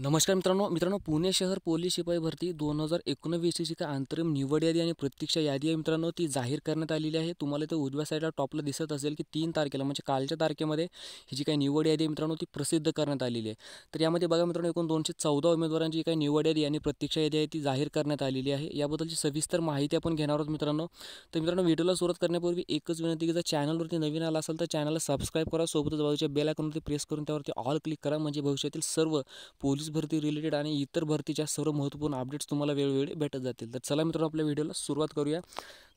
नमस्कार मित्रांनो मित्रांनो पुणे शहर पोलीस शिपाई भरती दोन हजार एकोणवीसची काय अंतरिम निवड यादी आणि प्रतीक्षा यादी आहे मित्रांनो ती जाहीर करण्यात आलेली आहे तुम्हाला ते उजव्या साईडला टॉपला दिसत असेल की तीन तारखेला म्हणजे कालच्या तारखेमध्ये ही जी काही निवड यादी मित्रांनो ती प्रसिद्ध करण्यात आलेली आहे तर यामध्ये बघा मित्रांनो एकूण दोनशे चौदा उमेदवारांची जी काही निवड यादी आणि प्रतीक्षा यादी आहे ती जाहीर करण्यात आलेली आहे याबद्दलची सविस्तर माहिती आपण घेणार आहोत मित्रांनो तर मित्रांनो व्हिडिओला सुरुवात करण्यापूर्वी एकच विनंती की जर चॅनलवरती नवीन आला असेल तर चॅनलला सबस्क्राईब करा सोबतच बाजूच्या बेल आयकॉनवरती प्रेस करून त्यावरती ऑल क्लिक करा म्हणजे भविष्यातील सर्व पोलीस पोलीस भरती रिलेटेड आणि इतर भरतीच्या सर्व महत्त्वपूर्ण अपडेट्स तुम्हाला वेळोवेळी भेटत जातील तर चला मित्रांनो आपल्या व्हिडिओला सुरुवात करूया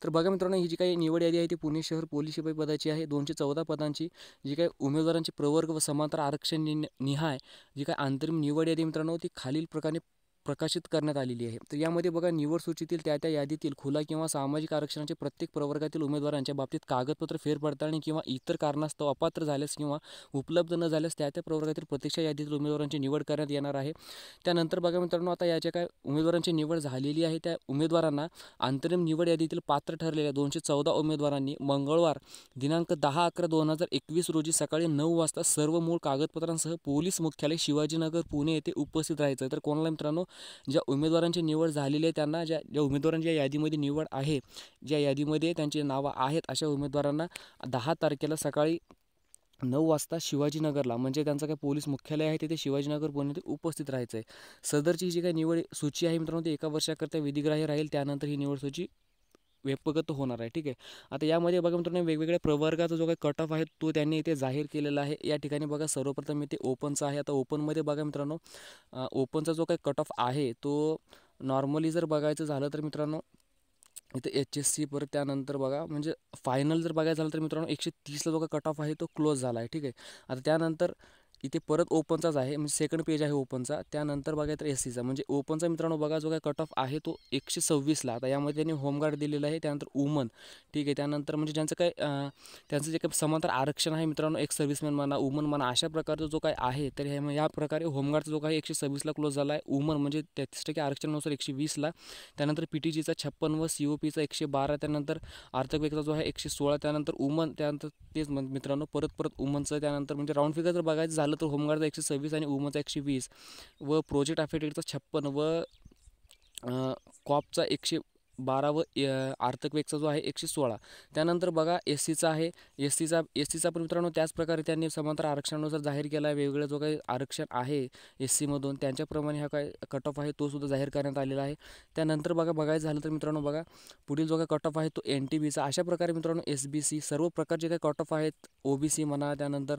तर बघा मित्रांनो ही जी काही निवड यादी आहे ती पुणे शहर पोलीस शिपाई पदाची आहे दोनशे चौदा पदांची जी काही उमेदवारांची प्रवर्ग व समांतर आरक्षण निहाय जी काही अंतरिम निवड यादी मित्रांनो ती खालील प्रकारे प्रकाशित करण्यात आलेली आहे तर यामध्ये बघा निवड सूचीतील त्या त्या यादीतील खुला किंवा सामाजिक आरक्षणाचे प्रत्येक प्रवर्गातील उमेदवारांच्या बाबतीत कागदपत्र फेरपडताळणी किंवा इतर कारणास्तव अपात्र झाल्यास किंवा उपलब्ध न झाल्यास त्या त्या प्रवर्गातील प्रतीक्षा यादीतील उमेदवारांची निवड करण्यात येणार आहे त्यानंतर बघा मित्रांनो आता याच्या काय उमेदवारांची निवड झालेली आहे त्या उमेदवारांना अंतरिम निवड यादीतील पात्र ठरलेल्या दोनशे चौदा उमेदवारांनी मंगळवार दिनांक दहा अकरा दोन हजार एकवीस रोजी सकाळी नऊ वाजता सर्व मूळ कागदपत्रांसह पोलीस मुख्यालय शिवाजीनगर पुणे येथे उपस्थित राहायचं तर कोणाला मित्रांनो ज्या उमेदवारांची निवड झालेली आहे त्यांना ज्या ज्या उमेदवारांच्या यादीमध्ये निवड आहे ज्या यादीमध्ये त्यांची नावं आहेत अशा उमेदवारांना दहा तारखेला सकाळी नऊ वाजता शिवाजीनगरला म्हणजे त्यांचं काय पोलीस मुख्यालय आहे तिथे शिवाजीनगर पुणे उपस्थित राहायचं आहे सदरची जी काही निवड सूची आहे मित्रांनो ती एका वर्षाकरता विधिग्राह्य राहील त्यानंतर ही निवड सूची व्यपगत होणार आहे ठीक आहे आता यामध्ये बघा मित्रांनो वेगवेगळ्या प्रवर्गाचा जो काही कट ऑफ आहे तो त्यांनी इथे जाहीर केलेला आहे या ठिकाणी बघा सर्वप्रथम इथे ओपनचा आहे आता ओपनमध्ये बघा मित्रांनो ओपनचा जो काही कट ऑफ आहे तो नॉर्मली जर बघायचं झालं तर मित्रांनो इथे एच एस सी पर त्यानंतर बघा म्हणजे फायनल जर बघायचं झालं तर मित्रांनो एकशे तीसला जो काही कट ऑफ आहे तो क्लोज झाला आहे ठीक आहे आता त्यानंतर इथे परत ओपनचाच आहे म्हणजे सेकंड पेज आहे ओपनचा त्यानंतर बघायचं तर एस सीचा म्हणजे ओपनचा मित्रांनो बघा जो काय कट ऑफ आहे तो एकशे सव्वीसला आता यामध्ये त्यांनी होमगार्ड दिलेला आहे त्यानंतर वुमन ठीक आहे त्यानंतर म्हणजे ज्यांचं काय त्यांचं जे काही समांतर आरक्षण आहे मित्रांनो एक सर्व्हिसमॅन म्हणा वुमन म्हणा अशा प्रकारचं जो काय आहे तर हे या प्रकारे होमगार्डचा जो काही एकशे सव्वीसला क्लोज झाला आहे वुमन म्हणजे तेहतीस टक्के आरक्षणानुसार एकशे वीसला त्यानंतर पी टी जीचा छप्पन व सी ओ पीचा एकशे बारा त्यानंतर व्यक्तीचा जो आहे एकशे सोळा त्यानंतर वुमन त्यानंतर तेच मित्रांनो परत परत वुमनचं त्यानंतर म्हणजे राऊंड फिगर जर बघायचं झालं तर होमगार्डचा एकशे सव्वीस आणि उमचा एकशे वीस व प्रोजेक्ट अफेक्टेडचा छप्पन व कॉपचा एकशे बारा व आर्थिक वेगचा जो आहे एकशे सोळा त्यानंतर बघा एस सीचा आहे एस सीचा एस सीचा पण मित्रांनो त्याचप्रकारे त्यांनी समांतर आरक्षणानुसार जाहीर केला आहे वेगवेगळा जो काही आरक्षण आहे एस सीमधून त्यांच्याप्रमाणे हा काय कट ऑफ आहे तो सुद्धा जाहीर करण्यात आलेला आहे त्यानंतर बघा बघायचं झालं तर मित्रांनो बघा पुढील जो काही कट ऑफ आहे तो एन टी बीचा अशा प्रकारे मित्रांनो एस बी सी सर्व प्रकारचे काही कट ऑफ आहेत ओ बी सी म्हणा त्यानंतर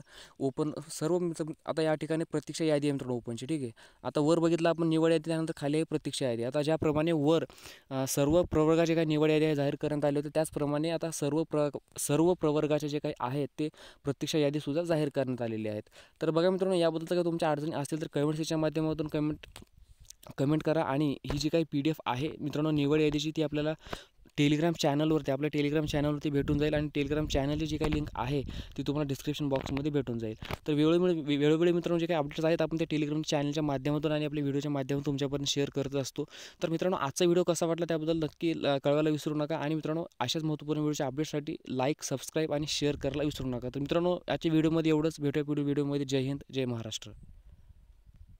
ओपन सर्व आता या ठिकाणी प्रतीक्षा यादी आहे मित्रांनो ओपनची ठीक आहे आता वर बघितलं आपण निवड यादी त्यानंतर खाली प्रतीक्षा यादी आता ज्याप्रमाणे वर सर्व प्रवर्गाचे काही निवड यादी जाहीर करण्यात आले होते त्याचप्रमाणे आता सर्व प्र सर्व प्रवर्गाचे जे काही आहेत ते प्रत्यक्षा यादीसुद्धा जाहीर करण्यात आलेली आहेत तर बघा मित्रांनो याबद्दल काही तुमच्या अडचणी असतील तर कमेंट सेक्शनच्या माध्यमातून कमेंट कमेंट करा आणि ही जी काही पी डी एफ आहे मित्रांनो निवड यादीची ती आपल्याला टेलिग्राम चॅनलवरती आपल्या टेलिग्राम चॅनलवरती भेटून जाईल आणि टेलिग्राम चॅनलची जी काही लिंक आहे ती तुम्हाला डिस्क्रिप्शन बॉक्समध्ये भेटून जाईल तर वेळोवेळी वेळोवेळी मित्रांनो जे काही अपडेट्स आहेत आपण ते टेलिग्राम चॅनलच्या माध्यमातून आणि आपल्या व्हिडिओच्या माध्यमातून तुमच्यापर्यंत शेअर करत असतो तर मित्रांनो आजचा व्हिडिओ कसा वाटला त्याबद्दल नक्की कळवायला विसरू नका आणि मित्रांनो अशाच महत्त्वपूर्ण व्हिडिओच्या अपडेटसाठी लाईक सबस्क्राईब आणि शेअर करायला विसरू नका तर मित्रांनो आजच्या व्हिडिओमध्ये एवढंच भेटूया व्हिडिओमध्ये जय हिंद जय महाराष्ट्र